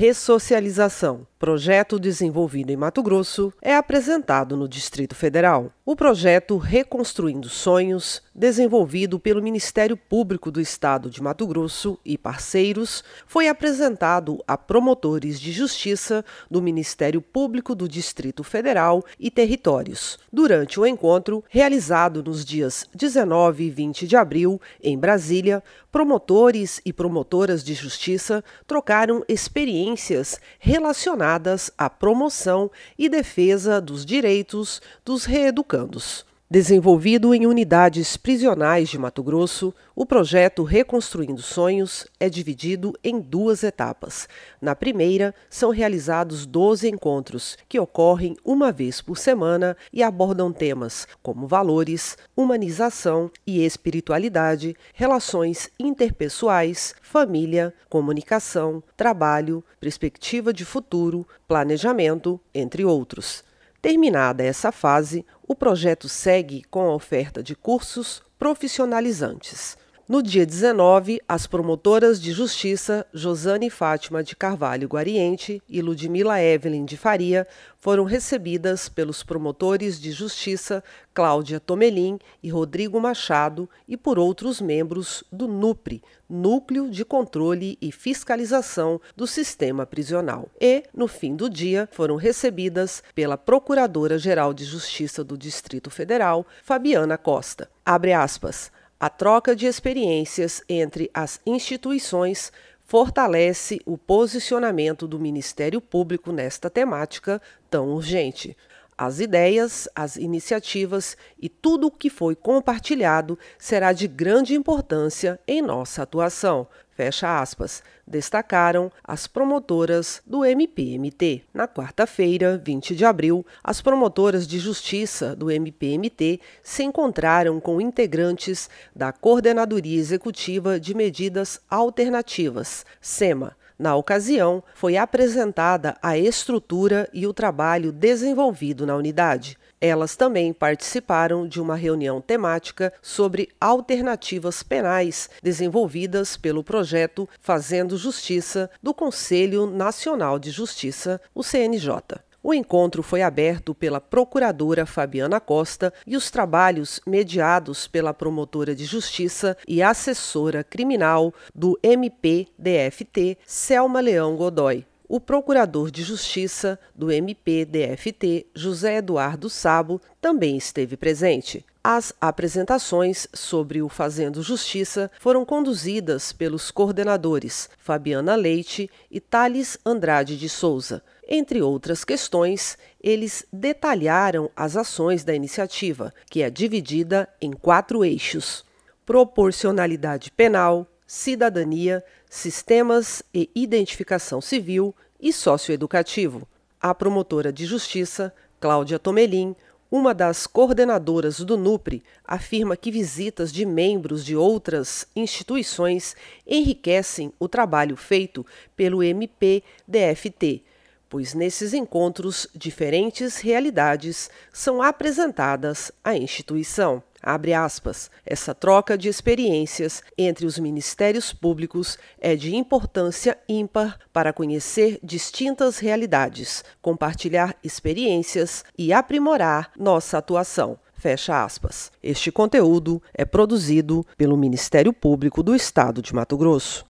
ressocialização. Projeto desenvolvido em Mato Grosso é apresentado no Distrito Federal. O projeto Reconstruindo Sonhos, desenvolvido pelo Ministério Público do Estado de Mato Grosso e parceiros, foi apresentado a promotores de justiça do Ministério Público do Distrito Federal e Territórios, durante o encontro realizado nos dias 19 e 20 de abril em Brasília, promotores e promotoras de justiça trocaram experiências relacionadas destinadas à promoção e defesa dos direitos dos reeducandos. Desenvolvido em unidades prisionais de Mato Grosso, o projeto Reconstruindo Sonhos é dividido em duas etapas. Na primeira, são realizados 12 encontros, que ocorrem uma vez por semana e abordam temas como valores, humanização e espiritualidade, relações interpessoais, família, comunicação, trabalho, perspectiva de futuro, planejamento, entre outros. Terminada essa fase, o projeto segue com a oferta de cursos profissionalizantes, no dia 19, as promotoras de justiça Josane Fátima de Carvalho Guariente e Ludmila Evelyn de Faria foram recebidas pelos promotores de justiça Cláudia Tomelin e Rodrigo Machado e por outros membros do NUPRI, Núcleo de Controle e Fiscalização do Sistema Prisional. E, no fim do dia, foram recebidas pela Procuradora-Geral de Justiça do Distrito Federal, Fabiana Costa. Abre aspas. A troca de experiências entre as instituições fortalece o posicionamento do Ministério Público nesta temática tão urgente. As ideias, as iniciativas e tudo o que foi compartilhado será de grande importância em nossa atuação. Fecha aspas, destacaram as promotoras do MPMT. Na quarta-feira, 20 de abril, as promotoras de justiça do MPMT se encontraram com integrantes da Coordenadoria Executiva de Medidas Alternativas, SEMA, na ocasião, foi apresentada a estrutura e o trabalho desenvolvido na unidade. Elas também participaram de uma reunião temática sobre alternativas penais desenvolvidas pelo projeto Fazendo Justiça do Conselho Nacional de Justiça, o CNJ. O encontro foi aberto pela procuradora Fabiana Costa e os trabalhos mediados pela promotora de justiça e assessora criminal do MPDFT, Selma Leão Godoy. O procurador de Justiça do MPDFT, José Eduardo Sabo, também esteve presente. As apresentações sobre o Fazendo Justiça foram conduzidas pelos coordenadores Fabiana Leite e Thales Andrade de Souza. Entre outras questões, eles detalharam as ações da iniciativa, que é dividida em quatro eixos: proporcionalidade penal, cidadania, Sistemas e Identificação Civil e Socioeducativo. A promotora de justiça, Cláudia Tomelin, uma das coordenadoras do NUPRE, afirma que visitas de membros de outras instituições enriquecem o trabalho feito pelo MPDFT pois nesses encontros diferentes realidades são apresentadas à instituição. Abre aspas. Essa troca de experiências entre os ministérios públicos é de importância ímpar para conhecer distintas realidades, compartilhar experiências e aprimorar nossa atuação. Fecha aspas. Este conteúdo é produzido pelo Ministério Público do Estado de Mato Grosso.